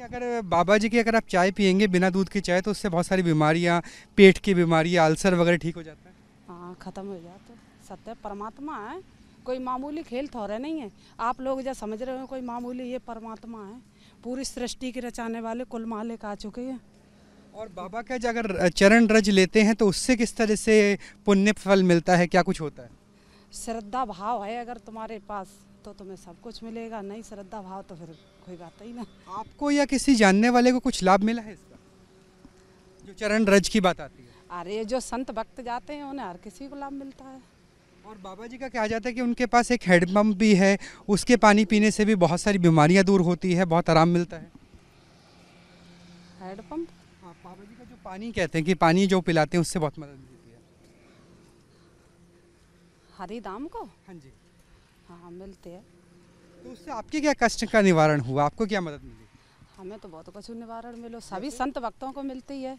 कि अगर बाबा जी की अगर आप चाय पियेंगे बिना दूध की चाय तो उससे बहुत सारी बीमारियाँ पेट की बीमारियाँ आल्सर वगैरह ठीक हो जाता है हाँ खत्म हो जाता सत्य परमात्मा है कोई मामूली खेल थोड़े तो नहीं है आप लोग जब समझ रहे हो कोई मामूली ये परमात्मा है पूरी सृष्टि के रचाने वाले कुल मालिक आ चुके हैं और बाबा का जो अगर चरण रज लेते हैं तो उससे किस तरह से पुण्य फल मिलता है क्या कुछ होता है श्रद्धा भाव है अगर तुम्हारे पास तो तुम्हें सब कुछ मिलेगा नहीं श्रद्धा भाव तो फिर कोई बात ही ना आपको या किसी जानने वाले को कुछ लाभ मिला है इसका जो चरण रज की बात आती है अरे जो संत भक्त जाते हैं उन्हें हर किसी को लाभ मिलता है और बाबा जी का कहा जाता है कि उनके पास एक हैडपम्प भी है उसके पानी पीने से भी बहुत सारी बीमारियाँ दूर होती है बहुत आराम मिलता है हेड हाँ, बाबा जी का जो पानी कहते हैं कि पानी जो पिलाते हैं उससे बहुत मदद मिलती है हरी दाम को हाँ जी हाँ मिलते हैं तो उससे आपके क्या कष्ट का निवारण हुआ आपको क्या मदद मिली हमें तो बहुत कुछ निवारण मिलो सभी संत भक्तों को मिलती है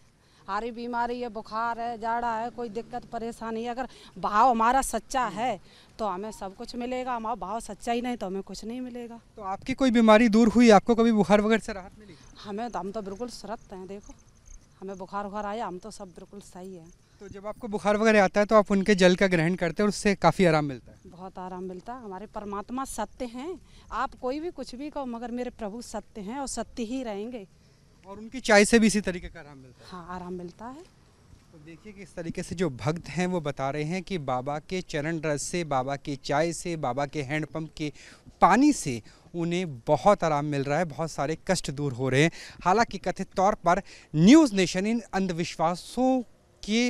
हारी बीमारी है बुखार है जाड़ा है कोई दिक्कत परेशानी है अगर भाव हमारा सच्चा है तो हमें सब कुछ मिलेगा हमारा भाव सच्चा ही नहीं तो हमें कुछ नहीं मिलेगा तो आपकी कोई बीमारी दूर हुई आपको कभी बुखार वगैरह से राहत मिली हमें तो हम तो बिल्कुल सुरत हैं देखो हमें बुखार वुखार आया हम तो सब बिल्कुल सही है तो जब आपको बुखार वगैरह आता है तो आप उनके जल का ग्रहण करते हैं उससे काफ़ी आराम मिलता है बहुत आराम मिलता है हमारे परमात्मा सत्य हैं आप कोई भी कुछ भी कहो मगर मेरे प्रभु सत्य हैं और सत्य ही रहेंगे और उनकी चाय से भी इसी तरीके का आराम मिलता है हाँ आराम मिलता है तो देखिए कि इस तरीके से जो भक्त हैं वो बता रहे हैं कि बाबा के चरण रस से बाबा के चाय से बाबा के हैंडपम्प के पानी से उन्हें बहुत आराम मिल रहा है बहुत सारे कष्ट दूर हो रहे हैं हालांकि कथित तौर पर न्यूज़ नेशन इन अंधविश्वासों के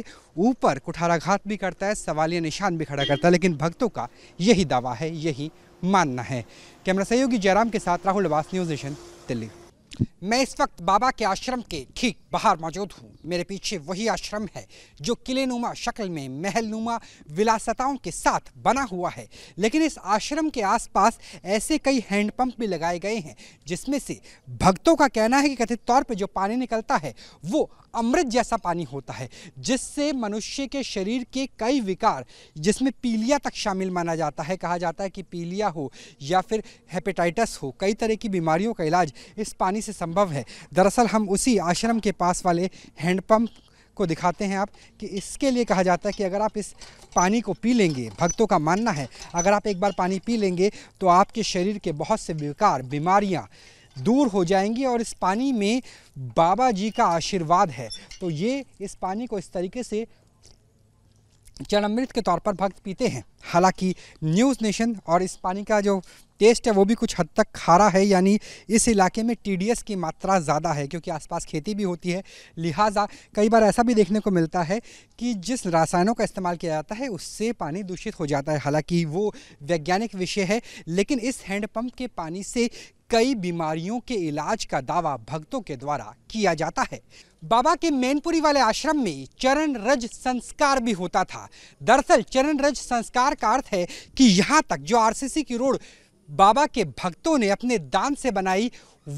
ऊपर कुठाराघात भी करता है सवालिया निशान भी खड़ा करता है लेकिन भक्तों का यही दावा है यही मानना है कैमरा सहयोगी जयराम के साथ राहुल वास न्यूज एशन दिल्ली मैं इस वक्त बाबा के आश्रम के ठीक बाहर मौजूद हूँ मेरे पीछे वही आश्रम है जो किले नुमा शक्ल में महल नुमा विलासताओं के साथ बना हुआ है लेकिन इस आश्रम के आसपास ऐसे कई हैंडपम्प भी लगाए गए हैं जिसमें से भक्तों का कहना है कि कथित तौर पर जो पानी निकलता है वो अमृत जैसा पानी होता है जिससे मनुष्य के शरीर के कई विकार जिसमें पीलिया तक शामिल माना जाता है कहा जाता है कि पीलिया हो या फिर हेपेटाइटिस हो कई तरह की बीमारियों का इलाज इस पानी से संभव है दरअसल हम उसी आश्रम के पास वाले हैंडपम्प को दिखाते हैं आप कि इसके लिए कहा जाता है कि अगर आप इस पानी को पी लेंगे भक्तों का मानना है अगर आप एक बार पानी पी लेंगे तो आपके शरीर के बहुत से विकार बीमारियाँ दूर हो जाएंगी और इस पानी में बाबा जी का आशीर्वाद है तो ये इस पानी को इस तरीके से चरमृत के तौर पर भक्त पीते हैं हालांकि न्यूज़ नेशन और इस पानी का जो टेस्ट है वो भी कुछ हद तक खारा है यानी इस इलाके में टी की मात्रा ज़्यादा है क्योंकि आसपास खेती भी होती है लिहाजा कई बार ऐसा भी देखने को मिलता है कि जिस रासायनों का इस्तेमाल किया जाता है उससे पानी दूषित हो जाता है हालांकि वो वैज्ञानिक विषय है लेकिन इस हैंडपम्प के पानी से कई बीमारियों के इलाज का दावा भक्तों के द्वारा किया जाता है बाबा के मैनपुरी वाले आश्रम में चरण रज संस्कार भी होता था दरअसल चरण रज संस्कार का अर्थ है कि यहाँ तक जो आरसीसी की रोड बाबा के भक्तों ने अपने दान से बनाई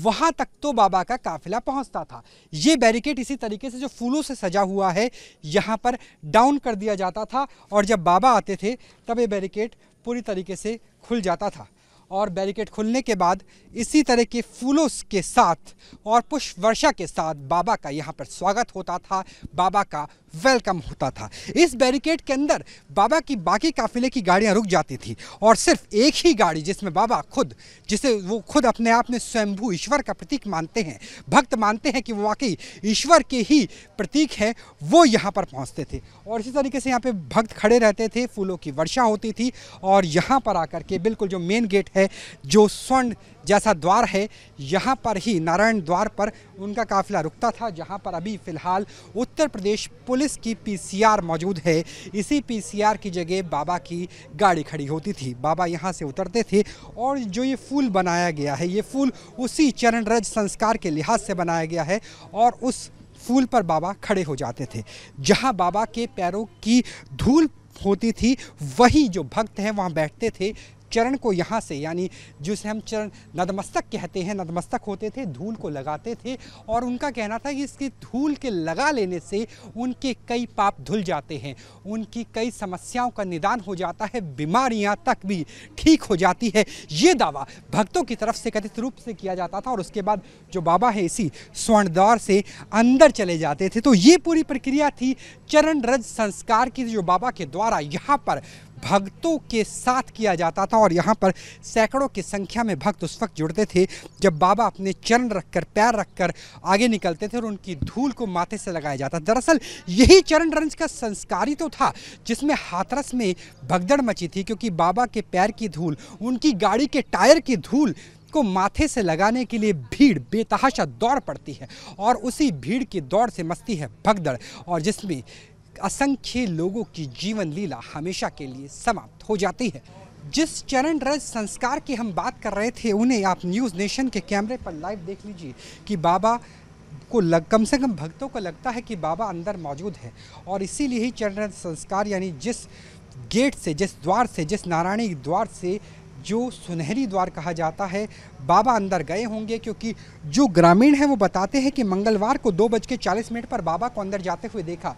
वहाँ तक तो बाबा का काफिला पहुँचता था ये बैरिकेड इसी तरीके से जो फूलों से सजा हुआ है यहाँ पर डाउन कर दिया जाता था और जब बाबा आते थे तब ये बैरिकेड पूरी तरीके से खुल जाता था और बैरिकेड खुलने के बाद इसी तरह के फूलों के साथ और पुष्प वर्षा के साथ बाबा का यहाँ पर स्वागत होता था बाबा का वेलकम होता था इस बैरिकेड के अंदर बाबा की बाकी काफिले की गाड़ियाँ रुक जाती थी और सिर्फ एक ही गाड़ी जिसमें बाबा खुद जिसे वो खुद अपने आप में स्वयंभू ईश्वर का प्रतीक मानते हैं भक्त मानते हैं कि वो वाकई ईश्वर के ही प्रतीक है वो यहाँ पर पहुँचते थे और इसी तरीके से यहाँ पे भक्त खड़े रहते थे फूलों की वर्षा होती थी और यहाँ पर आकर के बिल्कुल जो मेन गेट है जो स्वर्ण जैसा द्वार है यहाँ पर ही नारायण द्वार पर उनका काफिला रुकता था जहाँ पर अभी फ़िलहाल उत्तर प्रदेश पुलिस की पीसीआर मौजूद है इसी पीसीआर की जगह बाबा की गाड़ी खड़ी होती थी बाबा यहाँ से उतरते थे और जो ये फूल बनाया गया है ये फूल उसी चरण रज संस्कार के लिहाज से बनाया गया है और उस फूल पर बाबा खड़े हो जाते थे जहाँ बाबा के पैरों की धूल होती थी वही जो भक्त हैं वहाँ बैठते थे चरण को यहाँ से यानी जिसे हम चरण नदमस्तक कहते हैं नदमस्तक होते थे धूल को लगाते थे और उनका कहना था कि इसके धूल के लगा लेने से उनके कई पाप धुल जाते हैं उनकी कई समस्याओं का निदान हो जाता है बीमारियाँ तक भी ठीक हो जाती है ये दावा भक्तों की तरफ से कथित रूप से किया जाता था और उसके बाद जो बाबा है इसी स्वर्ण द्वार से अंदर चले जाते थे तो ये पूरी प्रक्रिया थी चरण रज संस्कार की जो बाबा के द्वारा यहाँ पर भक्तों के साथ किया जाता था और यहाँ पर सैकड़ों की संख्या में भक्त उस वक्त जुड़ते थे जब बाबा अपने चरण रखकर पैर रखकर आगे निकलते थे और उनकी धूल को माथे से लगाया जाता दरअसल यही चरण रंज का संस्कार ही तो था जिसमें हाथरस में भगदड़ मची थी क्योंकि बाबा के पैर की धूल उनकी गाड़ी के टायर की धूल को माथे से लगाने के लिए भीड़ बेतहाशा दौड़ पड़ती है और उसी भीड़ की दौड़ से मस्ती है भगदड़ और जिसमें असंख्य लोगों की जीवन लीला हमेशा के लिए समाप्त हो जाती है जिस चरण रज संस्कार की हम बात कर रहे थे उन्हें आप न्यूज़ नेशन के कैमरे पर लाइव देख लीजिए कि बाबा को लग कम से कम भक्तों को लगता है कि बाबा अंदर मौजूद है और इसीलिए ही चरण रज संस्कार यानी जिस गेट से जिस द्वार से जिस नारायणी द्वार से जो सुनहरी द्वार कहा जाता है बाबा अंदर गए होंगे क्योंकि जो ग्रामीण हैं वो बताते हैं कि मंगलवार को दो बज के चालीस मिनट पर बाबा को अंदर जाते हुए देखा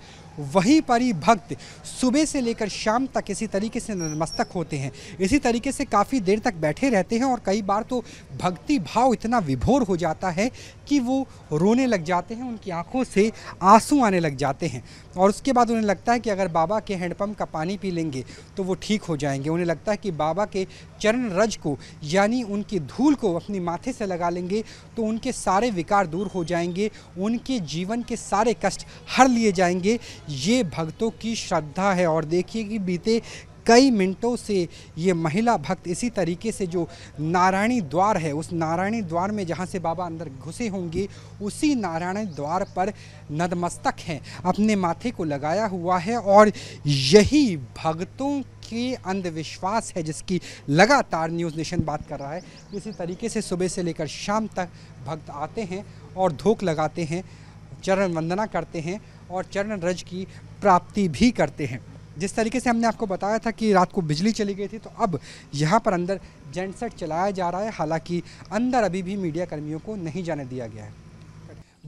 वहीं पर ही भक्त सुबह से लेकर शाम तक इसी तरीके से नतमस्तक होते हैं इसी तरीके से काफ़ी देर तक बैठे रहते हैं और कई बार तो भक्ति भाव इतना विभोर हो जाता है कि वो रोने लग जाते हैं उनकी आँखों से आंसू आने लग जाते हैं और उसके बाद उन्हें लगता है कि अगर बाबा के हैंडपम्प का पानी पी लेंगे तो वो ठीक हो जाएंगे उन्हें लगता है कि बाबा के चरण रज को यानी उनकी धूल को लोग अपने माथे से लगा लेंगे तो उनके सारे विकार दूर हो जाएंगे उनके जीवन के सारे कष्ट हर लिए जाएंगे ये भक्तों की श्रद्धा है और देखिए कि बीते कई मिनटों से ये महिला भक्त इसी तरीके से जो नारायणी द्वार है उस नारायणी द्वार में जहाँ से बाबा अंदर घुसे होंगे उसी नारायणी द्वार पर नदमस्तक हैं अपने माथे को लगाया हुआ है और यही भक्तों की अंधविश्वास है जिसकी लगातार न्यूज़ नेशन बात कर रहा है इसी तरीके से सुबह से लेकर शाम तक भक्त आते हैं और धोख लगाते हैं चरण वंदना करते हैं और चरण रज की प्राप्ति भी करते हैं जिस तरीके से हमने आपको बताया था कि रात को बिजली चली गई थी तो अब यहाँ पर अंदर जेंटसेट चलाया जा रहा है हालांकि अंदर अभी भी मीडिया कर्मियों को नहीं जाने दिया गया है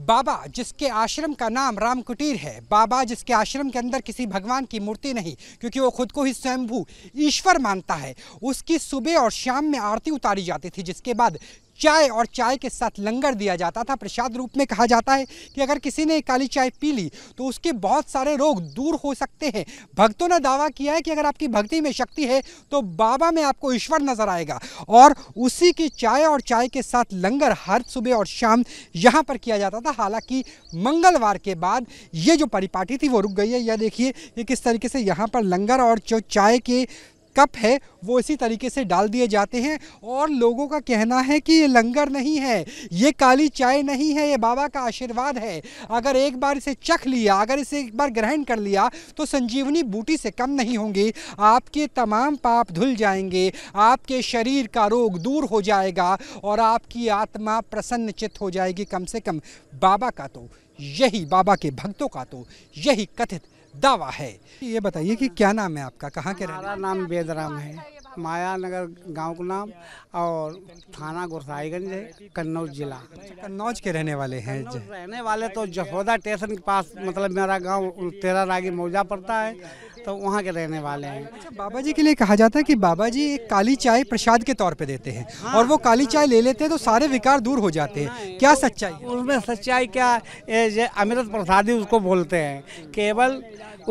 बाबा जिसके आश्रम का नाम राम कुटीर है बाबा जिसके आश्रम के अंदर किसी भगवान की मूर्ति नहीं क्योंकि वो खुद को ही स्वयंभू ईश्वर मानता है उसकी सुबह और शाम में आरती उतारी जाती थी जिसके बाद चाय और चाय के साथ लंगर दिया जाता था प्रसाद रूप में कहा जाता है कि अगर किसी ने काली चाय पी ली तो उसके बहुत सारे रोग दूर हो सकते हैं भक्तों ने दावा किया है कि अगर आपकी भक्ति में शक्ति है तो बाबा में आपको ईश्वर नजर आएगा और उसी की चाय और चाय के साथ लंगर हर सुबह और शाम यहाँ पर किया जाता था हालांकि मंगलवार के बाद ये जो परिपाटी थी वो रुक गई है यह देखिए कि किस तरीके से यहाँ पर लंगर और जो चाय के कप है वो इसी तरीके से डाल दिए जाते हैं और लोगों का कहना है कि ये लंगर नहीं है ये काली चाय नहीं है ये बाबा का आशीर्वाद है अगर एक बार इसे चख लिया अगर इसे एक बार ग्रहण कर लिया तो संजीवनी बूटी से कम नहीं होंगे आपके तमाम पाप धुल जाएंगे आपके शरीर का रोग दूर हो जाएगा और आपकी आत्मा प्रसन्न चित्त हो जाएगी कम से कम बाबा का तो यही बाबा के भक्तों का तो यही कथित दावा है ये बताइए कि क्या नाम है आपका कहाँ के हमारा नाम बेदराम है माया नगर गांव का नाम और थाना गोसाईगंज है कन्नौज जिला अच्छा, कन्नौज के रहने वाले हैं रहने वाले तो जसोदा स्टेशन के पास मतलब मेरा गांव तेरा रागी मौजा पड़ता है तो वहाँ के रहने वाले हैं अच्छा बाबा जी के लिए कहा जाता है कि बाबा जी एक काली चाय प्रसाद के तौर पे देते हैं हाँ, और वो काली चाय ले लेते हैं तो सारे विकार दूर हो जाते हैं क्या तो सच्चाई है? उसमें सच्चाई क्या अमृत ही उसको बोलते हैं केवल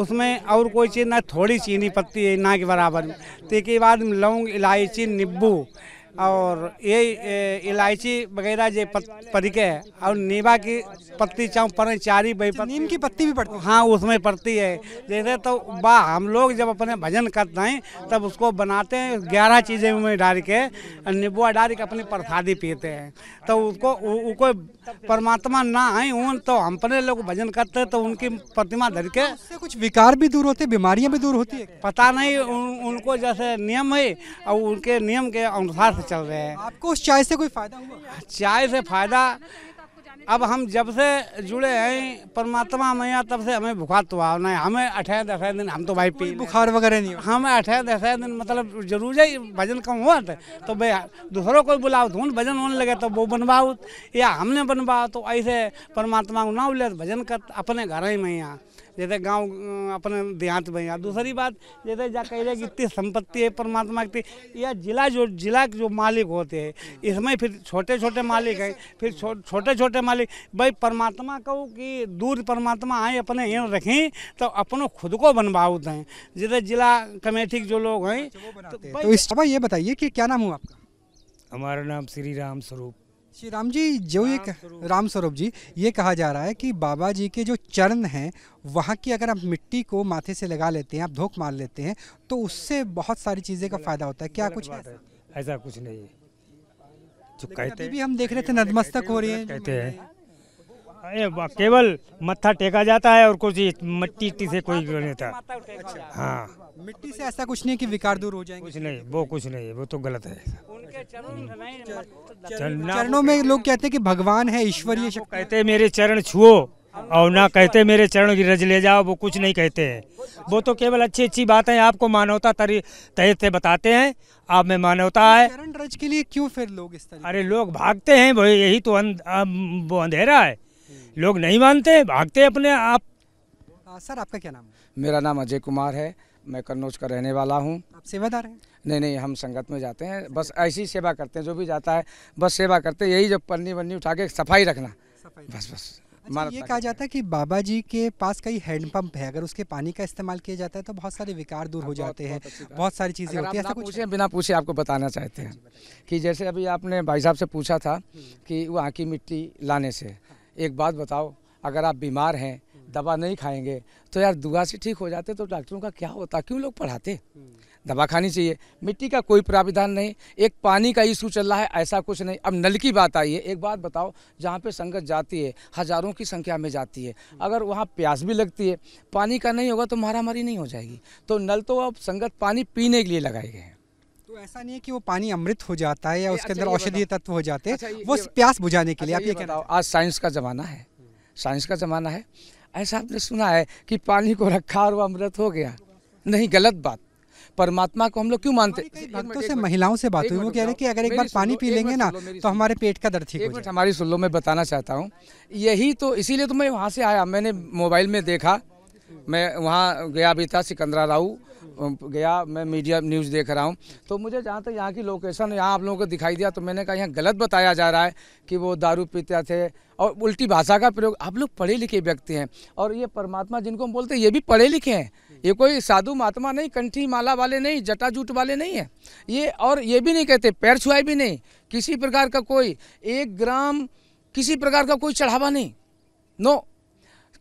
उसमें और कोई चीज़ ना थोड़ी चीनी पत्ती ना के बराबर के बाद लौंग इलायची नींबू और ये इलायची वगैरह जो परिके है और नीबा की पत्ती चाहूँ पर चारी बही अच्छा, नीम की पत्ती भी पड़ती हाँ उसमें पड़ती है जैसे तो वाह हम लोग जब अपने भजन करते हैं तब उसको बनाते हैं ग्यारह चीज़ें में डाल के नींबुआ डाल के अपनी प्रसादी पीते हैं तो उसको कोई परमात्मा ना आए उन तो हम अपने लोग भजन करते तो उनकी प्रतिमा धर के कुछ विकार भी दूर होते बीमारियां भी दूर होती है पता नहीं उन, उनको जैसे नियम है और उनके नियम के अनुसार से चल रहे हैं आपको उस चाय से कोई फायदा हुआ चाय से फायदा अब हम जब से जुड़े हैं परमात्मा मैया तब से हमें बुखार तो आओ नहीं हमें अठारह दस दिन हम तो भाई पी बुखार वगैरह नहीं हमें अठारह दस दिन मतलब जरूर है भजन कम हुआ था तो, तो भाई दूसरों को बुलाओ तो भजन होने लगे तो वो बनवाओ या हमने बनवाओ तो ऐसे परमात्मा को ना उल्ले तो भजन कर अपने घर ही मैया जैसे गांव अं, अपने देहात में यहाँ दूसरी बात जैसे जा कह जाए इतनी संपत्ति है परमात्मा की या जिला जो जिला जो मालिक होते हैं इसमें फिर छोटे छोटे मालिक हैं फिर छो, छोटे छोटे मालिक भाई परमात्मा कहो कि दूर परमात्मा आए अपने यहाँ रखें तो अपनों खुद को बनवाऊ दें जैसे जिला कमेटी के जो लोग हैं अच्छा, तो, तो ये बताइए कि क्या नाम हुआ आपका हमारा नाम श्री राम स्वरूप श्री राम जी जो ये राम स्वरूप जी ये कहा जा रहा है कि बाबा जी के जो चरण हैं वहाँ की अगर आप मिट्टी को माथे से लगा लेते हैं आप धोख मार लेते हैं तो उससे बहुत सारी चीज़ें का फायदा होता है क्या कुछ है? ऐसा कुछ नहीं है जो कहते भी हम देख रहे थे नतमस्तक हो रही है कहते हैं केवल मत्था टेका जाता है और कुछ मिट्टी से कोई नहीं था अच्छा। हाँ मिट्टी से ऐसा कुछ नहीं कि विकार दूर हो जाएंगे कुछ नहीं वो कुछ नहीं वो तो गलत है उनके चरणों चरणों में लोग कहते हैं कि भगवान है ईश्वरीय कहते मेरे चरण छुओ और ना कहते मेरे चरण रज ले जाओ वो कुछ नहीं कहते हैं वो तो केवल अच्छी अच्छी बातें आपको मानवता तरी तय से बताते हैं आप में मानवता तो है चरण रज के लिए क्यों फिर लोग इस तरह अरे लोग भागते हैं भाई यही तो अंध, वो अंधेरा है लोग नहीं मानते भागते अपने आप आ, हाँ, सर आपका क्या नाम है मेरा नाम अजय कुमार है मैं कन्नौज का रहने वाला हूँ आप सेवादार हैं नहीं नहीं हम संगत में जाते हैं बस ऐसी सेवा करते हैं जो भी जाता है बस सेवा करते हैं यही जब पन्नी वन्नी उठा के सफाई रखना बस बस अच्छा, ये कहा जाता है कि बाबा जी के पास कई हैंडपम्प है अगर उसके पानी का इस्तेमाल किया जाता है तो बहुत सारे विकार दूर हाँ, हो जाते हैं बहुत सारी चीज़ें होती हैं पूछे है? बिना पूछे आपको बताना चाहते हैं कि जैसे अभी आपने भाई साहब से पूछा था हम्म। कि वहाँ की मिट्टी लाने से हाँ। एक बात बताओ अगर आप बीमार हैं दवा नहीं खाएंगे तो यार दुआ से ठीक हो जाते तो डॉक्टरों का क्या होता क्यों लोग पढ़ाते हम्म। दवा खानी चाहिए मिट्टी का कोई प्राविधान नहीं एक पानी का इशू चल रहा है ऐसा कुछ नहीं अब नल की बात आई है एक बात बताओ जहाँ पे संगत जाती है हज़ारों की संख्या में जाती है हम्म। अगर वहाँ प्यास भी लगती है पानी का नहीं होगा तो मारामारी नहीं हो जाएगी तो नल तो अब संगत पानी पीने के लिए लगाए गए हैं तो ऐसा नहीं है कि वो पानी अमृत हो जाता है या उसके अच्छा, अंदर औषधीय तत्व हो जाते हैं अच्छा, वो प्यास बुझाने के लिए अच्छा, आप ये बताओ आज साइंस का ज़माना है हम्म। साइंस का ज़माना है ऐसा आपने सुना है कि पानी को रखा और वो अमृत हो गया नहीं गलत बात परमात्मा को हम लोग क्यों मानते भक्तों से महिलाओं से बात हुई वो कह रहे कि अगर एक बार पानी पी लेंगे ना तो हमारे पेट का दर्द ठीक हो हमारी सुल्लो में बताना चाहता हूँ यही तो इसीलिए तो मैं वहाँ से आया मैंने मोबाइल में देखा मैं वहाँ गया भी था सिकंदरा राव गया मैं मीडिया न्यूज़ देख रहा हूँ तो मुझे जहाँ तक यहाँ की लोकेशन यहाँ आप लोगों को दिखाई दिया तो मैंने कहा यहाँ गलत बताया जा रहा है कि वो दारू पीते थे और उल्टी भाषा का प्रयोग आप लोग पढ़े लिखे व्यक्ति हैं और ये परमात्मा जिनको हम बोलते हैं ये भी पढ़े लिखे हैं ये कोई साधु महात्मा नहीं कंठी माला वाले नहीं जटा जूट वाले नहीं है ये और ये भी नहीं कहते पैर छुआ भी नहीं किसी प्रकार का कोई एक ग्राम किसी प्रकार का कोई चढ़ावा नहीं नो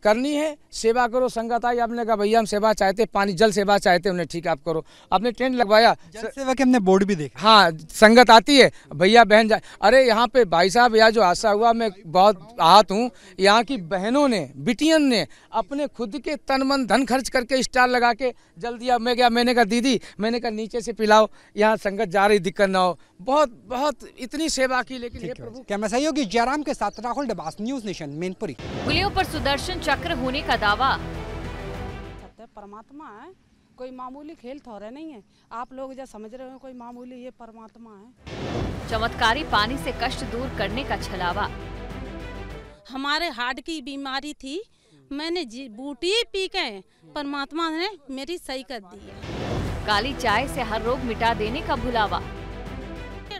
करनी है सेवा करो संगत आई आपने कहा भैया हम सेवा चाहते पानी जल सेवा चाहते उन्हें ठीक आप करो आपने टेंट लगवाया जल सेवा के हमने बोर्ड भी देखा हाँ संगत आती है भैया बहन जाए अरे यहाँ पे भाई साहब यहाँ जो हादसा हुआ मैं बहुत आहत हूँ यहाँ की बहनों ने बिटियन ने अपने खुद के तन मन धन खर्च करके स्टार लगा के जल दिया मैं गया मैंने कहा दीदी मैंने कहा नीचे से पिलाओ यहाँ संगत जा रही दिक्कत ना हो बहुत बहुत इतनी सेवा की लेकिन कैमरा सहयोगी जयराम के साथ राहुल डबास न्यूज नेशन मेनपुरी गुलियों पर सुदर्शन चक्र होने का दावा परमात्मा है कोई मामूली खेल थोड़े नहीं है आप लोग जो समझ रहे हो कोई मामूली ये परमात्मा है चमत्कारी पानी से कष्ट दूर करने का छलावा हमारे हार्ट की बीमारी थी मैंने बूटी पी के परमात्मा ने मेरी सही कर दी है काली चाय से हर रोग मिटा देने का भुलावा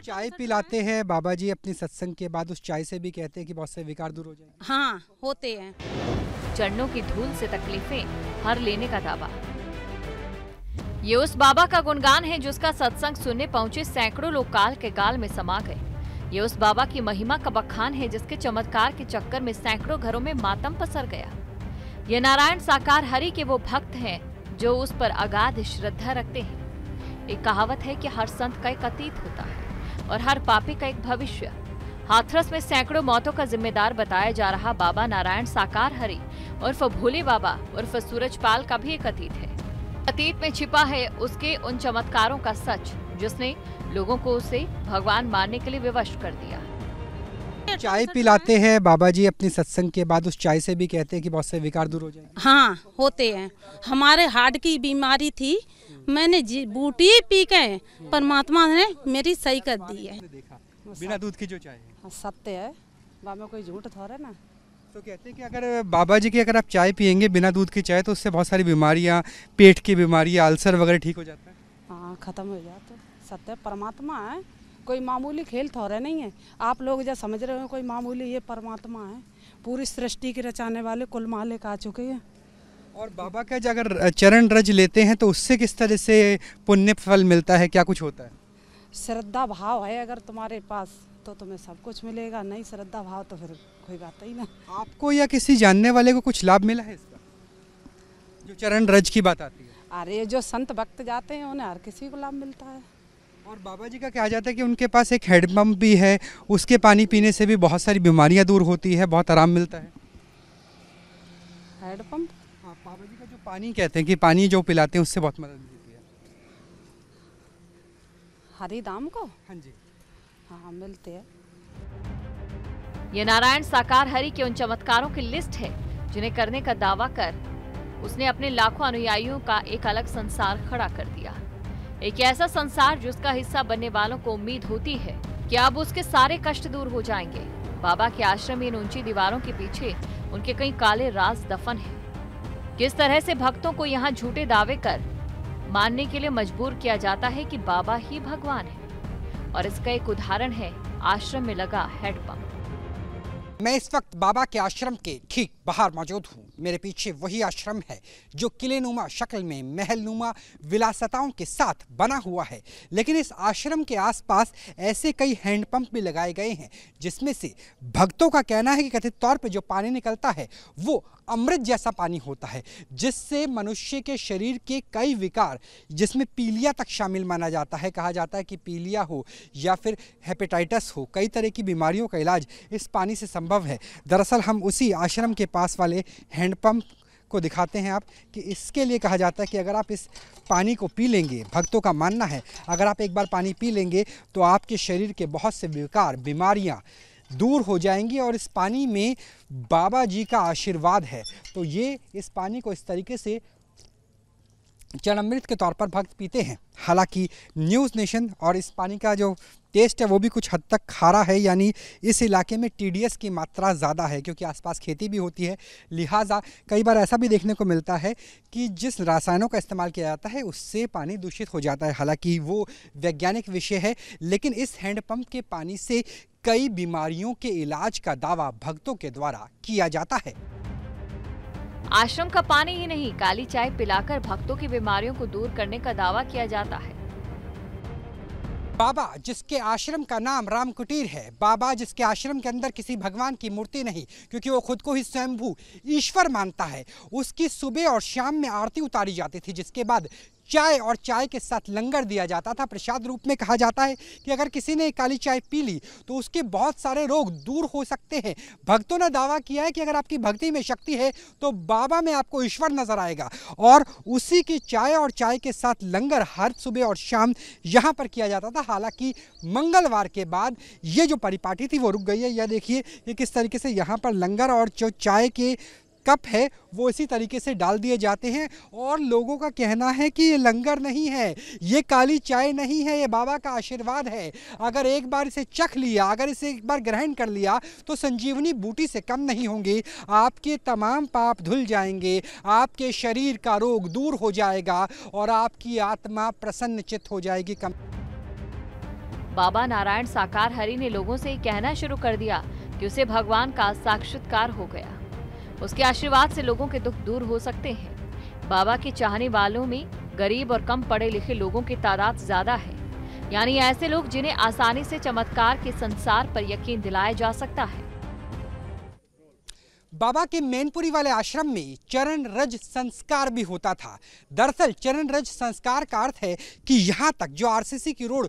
चाय पिलाते हैं बाबा जी अपने सत्संग के बाद उस चाय से भी कहते हैं कि बहुत से विकार दूर हो जाए हाँ होते हैं चरणों की धूल से तकलीफें हर लेने का दावा ये उस बाबा का गुणगान है जिसका सत्संग सुनने पहुंचे सैकड़ों लोग काल के काल में समा गए ये उस बाबा की महिमा का बखान है जिसके चमत्कार के चक्कर में सैकड़ों घरों में मातम पसर गया ये नारायण साकार हरि के वो भक्त हैं जो उस पर अगाध श्रद्धा रखते हैं एक कहावत है कि हर संत का एक अतीत होता है और हर पापी का एक भविष्य हाथरस में सैकड़ों मौतों का जिम्मेदार बताया जा रहा बाबा नारायण साकार हरि उर्फ भोले बाबा उर्फ सूरज पाल का भी एक अतीत है अतीत में छिपा है उसके उन चमत्कारों का सच जिसने लोगों को उसे भगवान मानने के लिए विवश कर दिया चाय पिलाते हैं बाबा जी अपने सत्संग के बाद उस चाय से भी कहते हैं कि बहुत से विकार दूर हो जाए हाँ होते हैं हमारे हार्ट की बीमारी थी मैंने बूटी पी के परमात्मा ने मेरी सही कर दी है बिना दूध की जो चाय सत्य है बाबा में कोई झूठ थोड़े ना तो कहते हैं कि अगर बाबा जी की अगर आप चाय पियेंगे बिना दूध की चाय तो उससे बहुत सारी बीमारियाँ पेट की बीमारी अल्सर वगैरह ठीक हो जाता है हाँ ख़त्म हो जाता सत्य परमात्मा है कोई मामूली खेल थोड़े नहीं है आप लोग जब समझ रहे हो कोई मामूली ये परमात्मा है पूरी सृष्टि के रचाने वाले कुल मालिक आ चुके हैं और बाबा का जो अगर चरण रज लेते हैं तो उससे किस तरह से पुण्य फल मिलता है क्या कुछ होता है श्रद्धा भाव है अगर तुम्हारे पास तो तुम्हें सब कुछ मिलेगा नहीं श्रद्धा भाव तो फिर कोई बात ही ना आपको या किसी जानने वाले को कुछ लाभ मिला है इसका जो चरण रज की बात आती है अरे जो संत भक्त जाते हैं उन्हें हर किसी को लाभ मिलता है और बाबा जी का कहा जाता है कि उनके पास एक हेड भी है उसके पानी पीने से भी बहुत सारी बीमारियाँ दूर होती है बहुत आराम मिलता है हेड बाबा जी का जो पानी कहते हैं कि पानी जो पिलाते हैं उससे बहुत मदद मिलती है हरी दाम को हाँ जी हाँ, हाँ मिलते हैं ये नारायण साकार हरि के उन चमत्कारों की लिस्ट है जिन्हें करने का दावा कर उसने अपने लाखों अनुयायियों का एक अलग संसार खड़ा कर दिया एक ऐसा संसार जिसका हिस्सा बनने वालों को उम्मीद होती है कि अब उसके सारे कष्ट दूर हो जाएंगे बाबा के आश्रम इन ऊंची दीवारों के पीछे उनके कई काले राज दफन है किस तरह से भक्तों को यहाँ झूठे दावे कर मानने के लिए मजबूर किया जाता है कि बाबा ही भगवान है और इसका एक उदाहरण है आश्रम में लगा हेडपंप मैं इस वक्त बाबा के आश्रम के ठीक बाहर मौजूद हूँ मेरे पीछे वही आश्रम है जो किले नुमा शक्ल में महल नुमा विलासताओं के साथ बना हुआ है लेकिन इस आश्रम के आसपास ऐसे कई हैंडपम्प भी लगाए गए हैं जिसमें से भक्तों का कहना है कि कथित तौर पर जो पानी निकलता है वो अमृत जैसा पानी होता है जिससे मनुष्य के शरीर के कई विकार जिसमें पीलिया तक शामिल माना जाता है कहा जाता है कि पीलिया हो या फिर हेपेटाइटस हो कई तरह की बीमारियों का इलाज इस पानी से संभव है दरअसल हम उसी आश्रम के पास वाले हैंडपम्प को दिखाते हैं आप कि इसके लिए कहा जाता है कि अगर आप इस पानी को पी लेंगे भक्तों का मानना है अगर आप एक बार पानी पी लेंगे तो आपके शरीर के बहुत से विकार बीमारियाँ दूर हो जाएंगी और इस पानी में बाबा जी का आशीर्वाद है तो ये इस पानी को इस तरीके से चरणमृत के तौर पर भक्त पीते हैं हालांकि न्यूज़ नेशन और इस पानी का जो टेस्ट है वो भी कुछ हद तक खारा है यानी इस इलाके में टी की मात्रा ज़्यादा है क्योंकि आसपास खेती भी होती है लिहाजा कई बार ऐसा भी देखने को मिलता है कि जिस रासायनों का इस्तेमाल किया जाता है उससे पानी दूषित हो जाता है हालांकि वो वैज्ञानिक विषय है लेकिन इस हैंडपम्प के पानी से कई बीमारियों के इलाज का दावा भक्तों के द्वारा किया जाता है आश्रम का पानी ही नहीं काली चाय पिलाकर भक्तों की बीमारियों को दूर करने का दावा किया जाता है बाबा जिसके आश्रम का नाम राम कुटीर है बाबा जिसके आश्रम के अंदर किसी भगवान की मूर्ति नहीं क्योंकि वो खुद को ही स्वयंभू ईश्वर मानता है उसकी सुबह और शाम में आरती उतारी जाती थी जिसके बाद चाय और चाय के साथ लंगर दिया जाता था प्रसाद रूप में कहा जाता है कि अगर किसी ने काली चाय पी ली तो उसके बहुत सारे रोग दूर हो सकते हैं भक्तों ने दावा किया है कि अगर आपकी भक्ति में शक्ति है तो बाबा में आपको ईश्वर नजर आएगा और उसी की चाय और चाय के साथ लंगर हर सुबह और शाम यहाँ पर किया जाता था हालांकि मंगलवार के बाद ये जो परिपाटी थी वो रुक गई है यह देखिए कि किस तरीके से यहाँ पर लंगर और जो चाय के कप है वो इसी तरीके से डाल दिए जाते हैं और लोगों का कहना है कि ये लंगर नहीं है ये काली चाय नहीं है ये बाबा का आशीर्वाद है अगर एक बार इसे चख लिया अगर इसे एक बार ग्रहण कर लिया तो संजीवनी बूटी से कम नहीं होंगी आपके तमाम पाप धुल जाएंगे आपके शरीर का रोग दूर हो जाएगा और आपकी आत्मा प्रसन्न हो जाएगी कम बाबा नारायण साकार हरि ने लोगों से कहना शुरू कर दिया कि उसे भगवान का साक्षात्कार हो गया उसके आशीर्वाद से लोगों के दुख दूर हो सकते हैं बाबा के चाहने वालों में गरीब और कम पढ़े लिखे लोगों की तादाद ज्यादा है यानी ऐसे लोग जिन्हें आसानी से चमत्कार के संसार पर यकीन दिलाया जा सकता है बाबा के मैनपुरी वाले आश्रम में चरण रज संस्कार भी होता था दरअसल चरण रज संस्कार का अर्थ है कि यहाँ तक जो आरसीसी की रोड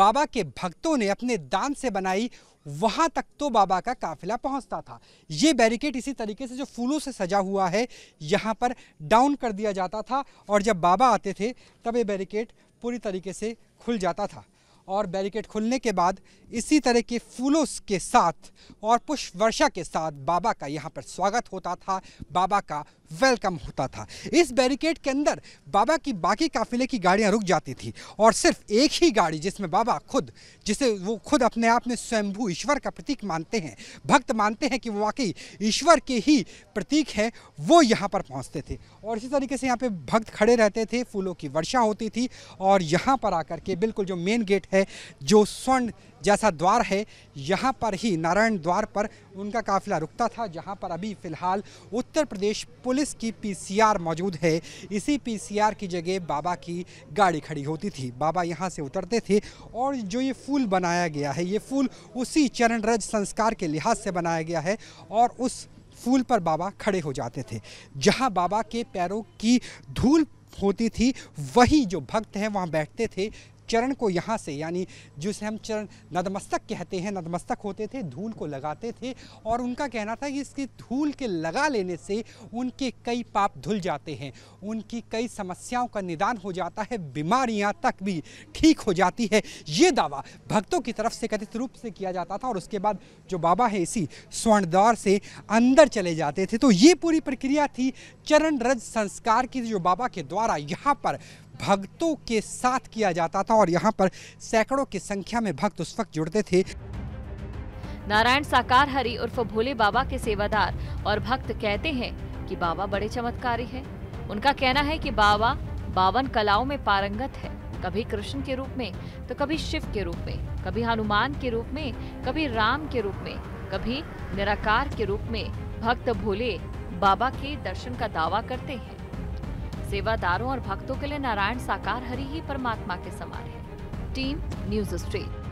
बाबा के भक्तों ने अपने दान से बनाई वहाँ तक तो बाबा का काफिला पहुँचता था ये बैरिकेड इसी तरीके से जो फूलों से सजा हुआ है यहाँ पर डाउन कर दिया जाता था और जब बाबा आते थे तब ये बैरिकेड पूरी तरीके से खुल जाता था और बैरिकेड खुलने के बाद इसी तरह के फूलों के साथ और पुष्प वर्षा के साथ बाबा का यहाँ पर स्वागत होता था बाबा का वेलकम होता था इस बैरिकेड के अंदर बाबा की बाकी काफिले की गाड़ियां रुक जाती थी और सिर्फ एक ही गाड़ी जिसमें बाबा खुद जिसे वो खुद अपने आप में स्वयंभू ईश्वर का प्रतीक मानते हैं भक्त मानते हैं कि वो वाकई ईश्वर के ही प्रतीक है वो यहाँ पर पहुँचते थे और इसी तरीके से यहाँ पर भक्त खड़े रहते थे फूलों की वर्षा होती थी और यहाँ पर आकर के बिल्कुल जो मेन गेट है जो स्वर्ण जैसा द्वार है यहाँ पर ही नारायण द्वार पर उनका काफिला रुकता था जहाँ पर अभी फ़िलहाल उत्तर प्रदेश पुलिस की पीसीआर मौजूद है इसी पीसीआर की जगह बाबा की गाड़ी खड़ी होती थी बाबा यहाँ से उतरते थे और जो ये फूल बनाया गया है ये फूल उसी चरण रज संस्कार के लिहाज से बनाया गया है और उस फूल पर बाबा खड़े हो जाते थे जहाँ बाबा के पैरों की धूल होती थी वही जो भक्त हैं वहाँ बैठते थे चरण को यहाँ से यानी जिसे हम चरण नदमस्तक कहते हैं नदमस्तक होते थे धूल को लगाते थे और उनका कहना था कि इसकी धूल के लगा लेने से उनके कई पाप धुल जाते हैं उनकी कई समस्याओं का निदान हो जाता है बीमारियाँ तक भी ठीक हो जाती है ये दावा भक्तों की तरफ से कथित रूप से किया जाता था और उसके बाद जो बाबा है इसी स्वर्णद्वार से अंदर चले जाते थे तो ये पूरी प्रक्रिया थी चरण रज संस्कार की जो बाबा के द्वारा यहाँ पर भक्तों के साथ किया जाता था और यहाँ पर सैकड़ों की संख्या में भक्त उस वक्त जुड़ते थे नारायण साकार हरि उर्फ भोले बाबा के सेवादार और भक्त कहते हैं कि बाबा बड़े चमत्कारी हैं। उनका कहना है कि बाबा बावन कलाओं में पारंगत है कभी कृष्ण के रूप में तो कभी शिव के रूप में कभी हनुमान के रूप में कभी राम के रूप में कभी निराकार के रूप में भक्त भोले बाबा के दर्शन का दावा करते हैं सेवादारों और भक्तों के लिए नारायण साकार हरी ही परमात्मा के समान है टीम न्यूज स्ट्रीट